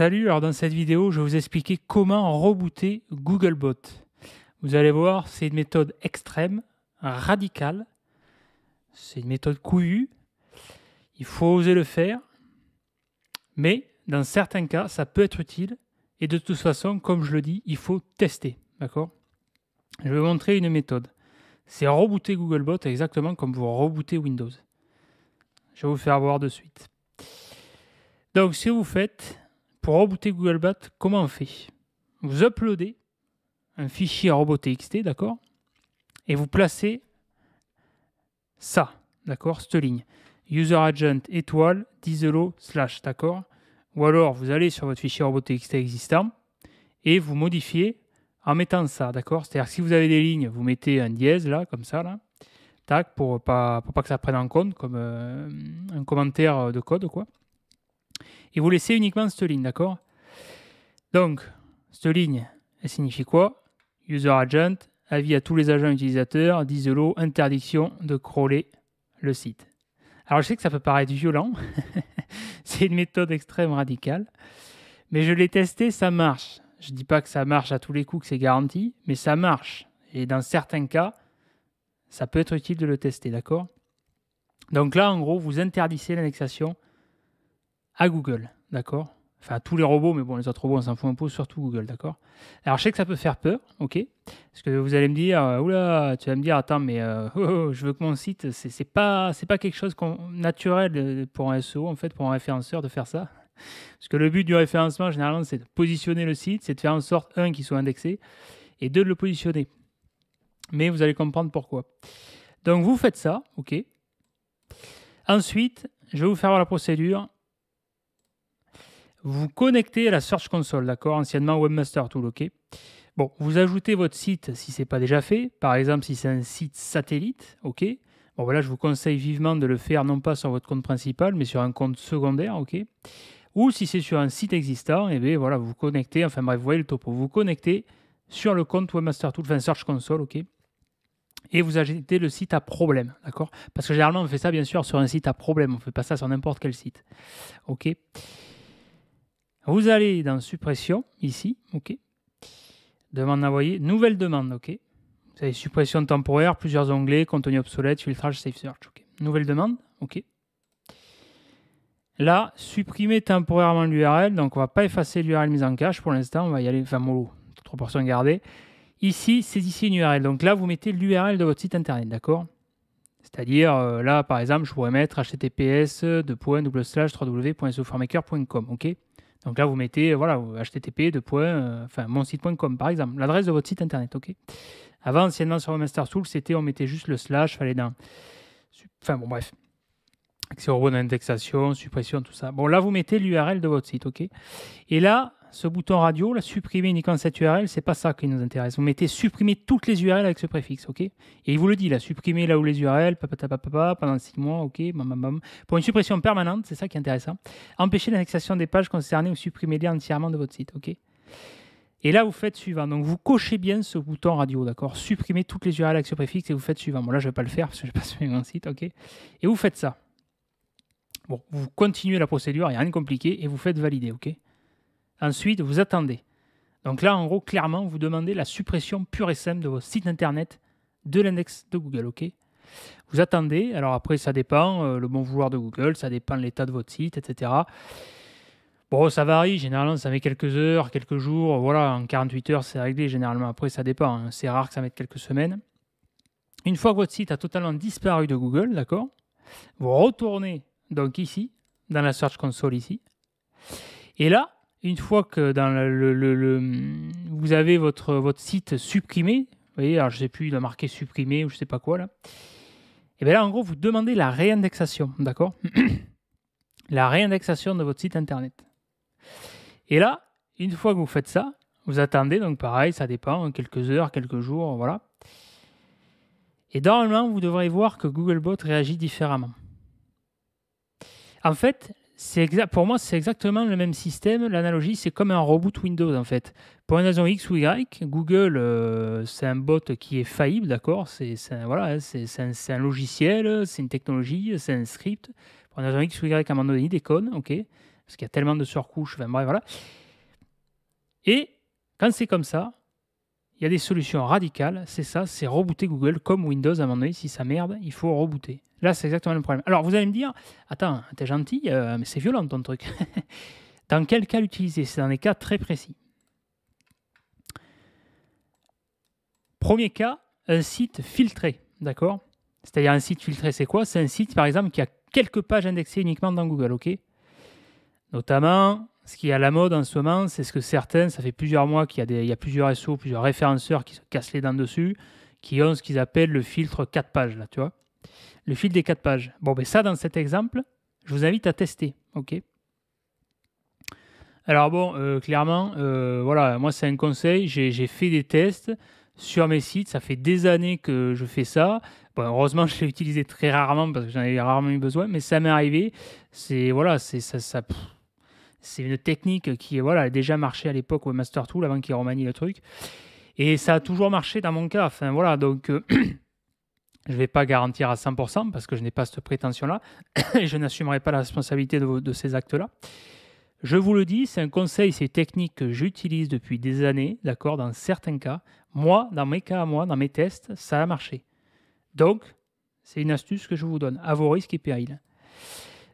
Salut, alors dans cette vidéo, je vais vous expliquer comment rebooter Googlebot. Vous allez voir, c'est une méthode extrême, radicale. C'est une méthode couillue. Il faut oser le faire. Mais dans certains cas, ça peut être utile. Et de toute façon, comme je le dis, il faut tester. D'accord Je vais vous montrer une méthode. C'est rebooter Googlebot exactement comme vous rebootez Windows. Je vais vous faire voir de suite. Donc si vous faites pour rebooter Googlebot, comment on fait Vous uploadez un fichier robot.txt, d'accord Et vous placez ça, d'accord Cette ligne. User agent étoile diselo slash, d'accord Ou alors vous allez sur votre fichier robot.txt existant et vous modifiez en mettant ça, d'accord C'est-à-dire si vous avez des lignes, vous mettez un dièse là, comme ça, là, tac, pour pas, pas que ça prenne en compte comme euh, un commentaire de code, quoi. Et vous laissez uniquement cette ligne, d'accord Donc, cette ligne, elle signifie quoi User agent, avis à tous les agents utilisateurs, dis-le-leau, interdiction de crawler le site. Alors je sais que ça peut paraître violent, c'est une méthode extrême radicale, mais je l'ai testé, ça marche. Je ne dis pas que ça marche à tous les coups, que c'est garanti, mais ça marche. Et dans certains cas, ça peut être utile de le tester, d'accord Donc là, en gros, vous interdisez l'annexation à Google, d'accord Enfin, à tous les robots, mais bon, les autres robots, on s'en fout un peu, surtout Google, d'accord Alors, je sais que ça peut faire peur, ok Parce que vous allez me dire, euh, oula, tu vas me dire, attends, mais euh, oh, oh, je veux que mon site, c'est pas, pas quelque chose qu'on naturel euh, pour un SEO, en fait, pour un référenceur de faire ça. Parce que le but du référencement, généralement, c'est de positionner le site, c'est de faire en sorte, un, qu'il soit indexé, et deux, de le positionner. Mais vous allez comprendre pourquoi. Donc, vous faites ça, ok Ensuite, je vais vous faire voir la procédure vous connectez à la Search Console, d'accord Anciennement Webmaster Tool, ok Bon, vous ajoutez votre site si ce n'est pas déjà fait. Par exemple, si c'est un site satellite, ok Bon, voilà, je vous conseille vivement de le faire non pas sur votre compte principal, mais sur un compte secondaire, ok Ou si c'est sur un site existant, et eh bien voilà, vous, connectez, enfin bref, vous voyez le topo, vous, connectez sur le compte Webmaster Tool, enfin Search Console, ok et vous ajoutez le site à problème, d'accord Parce que généralement, on fait ça, bien sûr, sur un site à problème, on ne fait pas ça sur n'importe quel site, ok vous allez dans suppression, ici, OK. Demande envoyée, nouvelle demande, OK. Vous avez suppression temporaire, plusieurs onglets, contenu obsolète, filtrage, safe search, OK. Nouvelle demande, OK. Là, supprimer temporairement l'URL, donc on ne va pas effacer l'URL mise en cache pour l'instant, on va y aller, enfin, mollo, 3% gardé. Ici, c'est ici une URL, donc là, vous mettez l'URL de votre site internet, d'accord c'est-à-dire, euh, là, par exemple, je pourrais mettre https www.softwaremaker.com, ok donc là, vous mettez euh, voilà, http de euh, enfin, mon site.com par exemple, l'adresse de votre site internet. ok Avant, anciennement sur Master Tool, c'était on mettait juste le slash, fallait dans... Enfin bon, bref. Accès au robot d'indexation, suppression, tout ça. Bon, là, vous mettez l'URL de votre site. ok Et là, ce bouton radio, la supprimer uniquement cette URL, c'est pas ça qui nous intéresse. Vous mettez supprimer toutes les URL avec ce préfixe, ok Et il vous le dit, là, supprimer là où les URL, papa, pendant six mois, ok, maman Pour une suppression permanente, c'est ça qui est intéressant. Empêcher l'annexation des pages concernées ou supprimer-les entièrement de votre site, ok et là, vous faites suivant. Donc, vous cochez bien ce bouton radio, d'accord Supprimer toutes les URL avec ce préfixe et vous faites suivant. Bon, là, je vais pas le faire parce que je vais pas sur mon site, ok Et vous faites ça. Bon, vous continuez la procédure, il n'y a rien de compliqué, et vous faites valider, ok Ensuite, vous attendez. Donc là, en gros, clairement, vous demandez la suppression pure et simple de votre site internet de l'index de Google, OK Vous attendez, alors après, ça dépend, euh, le bon vouloir de Google, ça dépend de l'état de votre site, etc. Bon, ça varie, généralement, ça met quelques heures, quelques jours, voilà, en 48 heures, c'est réglé, généralement, après, ça dépend, hein. c'est rare que ça mette quelques semaines. Une fois que votre site a totalement disparu de Google, d'accord Vous retournez donc ici, dans la Search Console ici, et là, une fois que dans le, vous avez votre, votre site supprimé, vous voyez, alors je sais plus, il a marqué supprimé ou je ne sais pas quoi là. Et eh bien là, en gros, vous demandez la réindexation, d'accord La réindexation de votre site internet. Et là, une fois que vous faites ça, vous attendez, donc pareil, ça dépend, quelques heures, quelques jours, voilà. Et normalement, vous devrez voir que Googlebot réagit différemment. En fait, Exact, pour moi, c'est exactement le même système. L'analogie, c'est comme un reboot Windows, en fait. Pour une raison X ou Y, Google, euh, c'est un bot qui est faillible, d'accord C'est un, voilà, hein, c'est un, logiciel, c'est une technologie, c'est un script. Pour une raison X ou Y, à un moment donné, il déconne, ok Parce qu'il y a tellement de surcouches, enfin bref, voilà. Et quand c'est comme ça, il y a des solutions radicales, c'est ça, c'est rebooter Google comme Windows à un moment si ça merde, il faut rebooter. Là, c'est exactement le problème. Alors, vous allez me dire, attends, t'es gentil, euh, mais c'est violent ton truc. dans quel cas l'utiliser C'est dans des cas très précis. Premier cas, un site filtré, d'accord C'est-à-dire un site filtré, c'est quoi C'est un site, par exemple, qui a quelques pages indexées uniquement dans Google, ok Notamment ce qui est à la mode en ce moment, c'est ce que certains, ça fait plusieurs mois qu'il y a, plusieurs SO, plusieurs référenceurs qui se cassent les dents dessus, qui ont ce qu'ils appellent le filtre 4 pages, là, tu vois. Le filtre des 4 pages. Bon, ben ça, dans cet exemple, je vous invite à tester, ok Alors bon, euh, clairement, euh, voilà, moi c'est un conseil, j'ai fait des tests sur mes sites, ça fait des années que je fais ça. Bon, heureusement, je l'ai utilisé très rarement parce que j'en avais rarement eu besoin, mais ça m'est arrivé. C'est voilà, c'est ça, c'est une technique qui voilà, a déjà marché à l'époque au Master Tool avant qu'il remanie le truc. Et ça a toujours marché dans mon cas. Enfin, voilà, donc euh, je ne vais pas garantir à 100% parce que je n'ai pas cette prétention-là. je n'assumerai pas la responsabilité de, ces actes-là. Je vous le dis, c'est un conseil, c'est une technique que j'utilise depuis des années, d'accord, dans certains cas. Moi, dans mes cas à moi, dans mes tests, ça a marché. Donc, c'est une astuce que je vous donne, à vos risques et périls.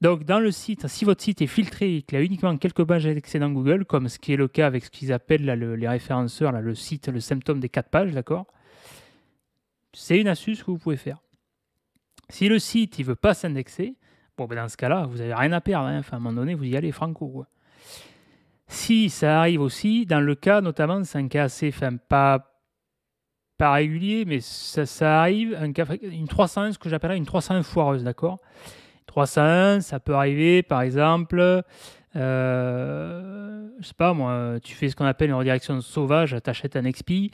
Donc, dans le site, si votre site est filtré et qu'il a uniquement quelques pages dans Google, comme ce qui est le cas avec ce qu'ils appellent les référenceurs, le site, le symptôme des quatre pages, d'accord C'est une astuce que vous pouvez faire. Si le site ne veut pas s'indexer, bon, ben, dans ce cas-là, vous n'avez rien à perdre. Hein. Enfin, à un moment donné, vous y allez franco. Si ça arrive aussi, dans le cas notamment, c'est un cas assez, enfin, pas, pas régulier, mais ça, arrive, un une 301, ce que j'appellerais une 301 foireuse, d'accord 301, ça peut arriver, par exemple, je euh, je sais pas moi, tu fais ce qu'on appelle une redirection sauvage, tu achètes un expi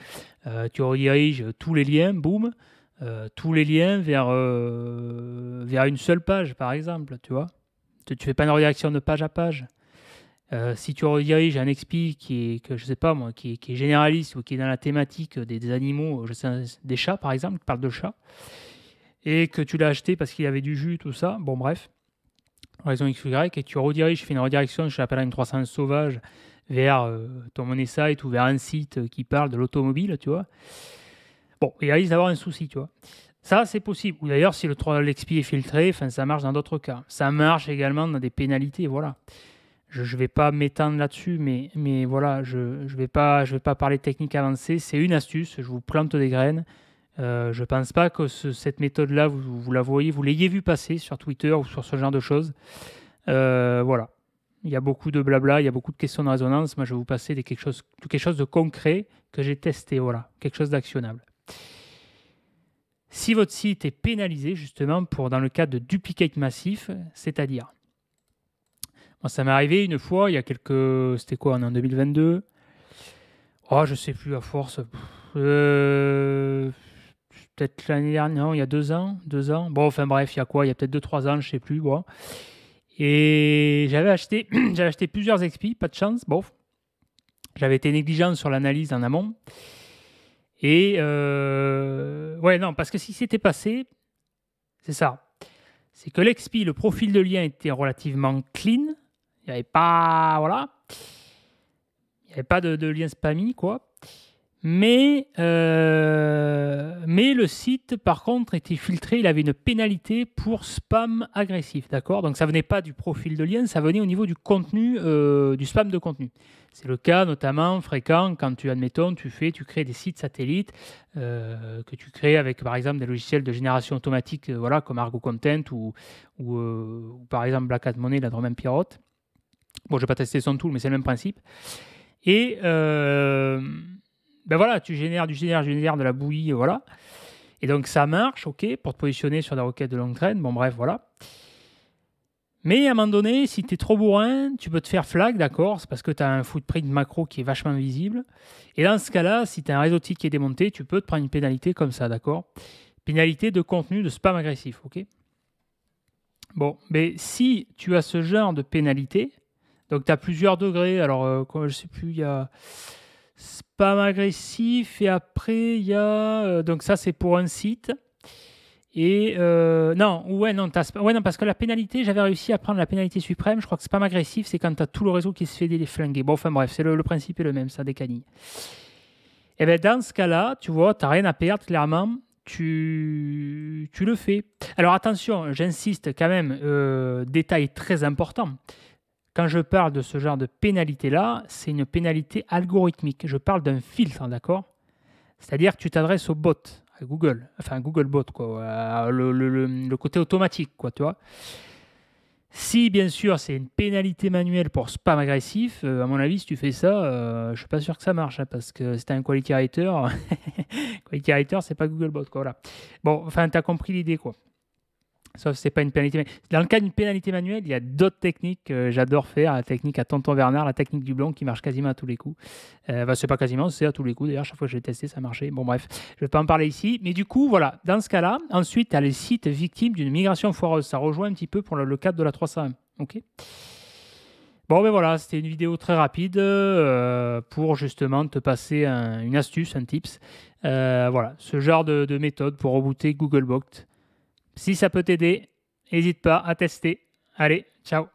euh, tu rediriges tous les liens, boum, euh, tous les liens vers, vers une seule page, par exemple, tu vois. Tu, tu, fais pas une redirection de page à page. si tu rediriges un XP qui est, je sais pas moi, qui, est généraliste ou qui est dans la thématique des, animaux, des chats par exemple, qui parle de chats, et que tu l'as acheté parce qu'il y avait du jus, tout ça, bon bref, raison X Y, et tu rediriges, tu fais une redirection, je l'appelle une 300 sauvage, vers euh, ton money site ou vers un site qui parle de l'automobile, tu vois. Bon, il risque d'avoir un souci, tu vois. Ça, c'est possible. Ou d'ailleurs, si le l'XP est filtré, fin, ça marche dans d'autres cas. Ça marche également dans des pénalités, voilà. Je ne vais pas m'étendre là-dessus, mais, mais voilà, je ne je vais, pas, je vais pas parler technique avancée. C'est une astuce, je vous plante des graines. Euh, je ne pense pas que cette méthode-là, vous, la voyez, vous l'ayez vu passer sur Twitter ou sur ce genre de choses. Euh, voilà. Il y a beaucoup de blabla, il y a beaucoup de questions de résonance. Moi, je vais vous passer quelque, chose, de concret que j'ai testé, voilà, quelque chose d'actionnable. Si votre site est pénalisé, justement, pour, dans le cas de duplicate massif, c'est-à-dire, moi, ça m'est arrivé une fois, il y a quelques, c'était quoi, en 2022 Oh, je sais plus, à force. Euh, peut-être l'année dernière, non, il y a deux ans, deux ans. Bon, enfin bref, il y a quoi Il y a peut-être deux, trois ans, je ne sais plus. Quoi. Et j'avais acheté, j'avais acheté plusieurs XP, pas de chance, bon. J'avais été négligent sur l'analyse en amont. Et euh, ouais, non, parce que ce qui s'était passé, c'est ça. C'est que l'XP, le profil de lien était relativement clean. Il n'y avait pas, voilà, il n'y avait pas de, de lien spammy, quoi. Mais, euh, mais le site, par contre, était filtré. Il avait une pénalité pour spam agressif, d'accord Donc ça venait pas du profil de lien, ça venait au niveau du contenu, euh, du spam de contenu. C'est le cas notamment fréquent quand tu, admettons, tu fais, tu crées des sites satellites euh, que tu crées avec, par exemple, des logiciels de génération automatique, voilà, comme Argo Content ou, ou, par exemple Black Hat Money, la même Pirate. Bon, je vais pas tester son tool, mais c'est le même principe. Et ben voilà, tu génères, du génère-génère de la bouillie, voilà. Et donc ça marche, ok, pour te positionner sur des roquette de longue traîne, bon bref, voilà. Mais à un moment donné, si tu es trop bourrin, tu peux te faire flag, d'accord, c'est parce que tu as un footprint macro qui est vachement visible. Et dans ce cas-là, si tu as un réseau tic qui est démonté, tu peux te prendre une pénalité comme ça, d'accord Pénalité de contenu de spam agressif, ok Bon, mais si tu as ce genre de pénalité, donc tu as plusieurs degrés, alors je euh, je sais plus, il y a spam agressif. Et après, il y a. Euh, donc, ça, c'est pour un site. Et euh, non, ouais non, ouais, non, parce que la pénalité, j'avais réussi à prendre la pénalité suprême. Je crois que spam agressif, c'est quand tu as tout le réseau qui se fait déflinguer Bon, enfin bref, c'est le, principe est le même, ça décanille. Et eh ben dans ce cas-là, tu vois, tu rien à perdre, clairement. Tu, tu le fais. Alors attention, j'insiste quand même, euh, détail très important. Quand je parle de ce genre de pénalité-là, c'est une pénalité algorithmique. Je parle d'un filtre, hein, d'accord C'est-à-dire que tu t'adresses au bot, à Google, enfin Google Bot, quoi, euh, le, côté automatique, quoi, tu vois. Si, bien sûr, c'est une pénalité manuelle pour spam agressif, euh, à mon avis, si tu fais ça, je euh, je suis pas sûr que ça marche, hein, parce que c'est un quality writer. quality writer, c'est pas Googlebot, quoi, voilà. Bon, enfin, tu as compris l'idée, quoi. Sauf c'est pas une pénalité. Dans le cas d'une pénalité manuelle, il y a d'autres techniques que euh, j'adore faire. La technique à Tonton Bernard, la technique du blanc qui marche quasiment à tous les coups. Euh, n'est pas quasiment, c'est à tous les coups. D'ailleurs, chaque fois que je l'ai testé, ça marchait. Bon, bref, je vais pas en parler ici. Mais du coup, voilà, dans ce cas-là, ensuite, tu as les sites victimes d'une migration foireuse. Ça rejoint un petit peu pour le, cadre de la 301. OK Bon, ben voilà, c'était une vidéo très rapide euh, pour justement te passer une astuce, un tips. Euh, voilà, ce genre de, méthode pour rebooter Googlebot si ça peut t'aider, n'hésite pas à tester. Allez, ciao